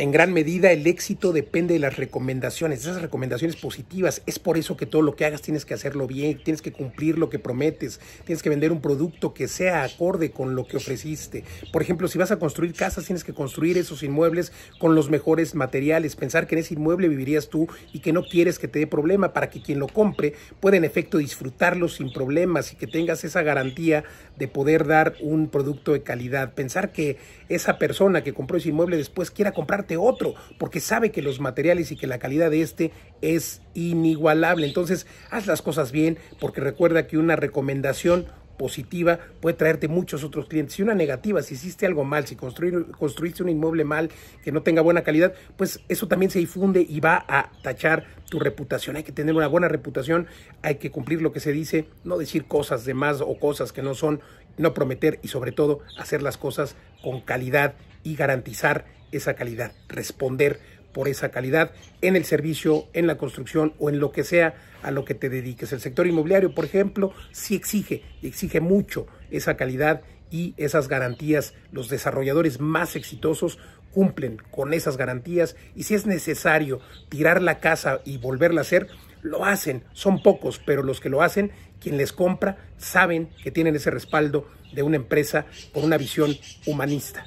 En gran medida el éxito depende de las recomendaciones, esas recomendaciones positivas. Es por eso que todo lo que hagas tienes que hacerlo bien, tienes que cumplir lo que prometes, tienes que vender un producto que sea acorde con lo que ofreciste. Por ejemplo, si vas a construir casas, tienes que construir esos inmuebles con los mejores materiales, pensar que en ese inmueble vivirías tú y que no quieres que te dé problema para que quien lo compre pueda en efecto disfrutarlo sin problemas y que tengas esa garantía de poder dar un producto de calidad. Pensar que esa persona que compró ese inmueble después quiera comprarte otro, porque sabe que los materiales y que la calidad de este es inigualable. Entonces, haz las cosas bien, porque recuerda que una recomendación positiva puede traerte muchos otros clientes. Y una negativa, si hiciste algo mal, si construiste un inmueble mal que no tenga buena calidad, pues eso también se difunde y va a tachar tu reputación. Hay que tener una buena reputación, hay que cumplir lo que se dice, no decir cosas de más o cosas que no son, no prometer y sobre todo hacer las cosas con calidad y garantizar esa calidad, responder por esa calidad en el servicio, en la construcción o en lo que sea a lo que te dediques. El sector inmobiliario, por ejemplo, sí exige, exige mucho esa calidad y esas garantías. Los desarrolladores más exitosos cumplen con esas garantías y si es necesario tirar la casa y volverla a hacer, lo hacen. Son pocos, pero los que lo hacen, quien les compra, saben que tienen ese respaldo de una empresa con una visión humanista.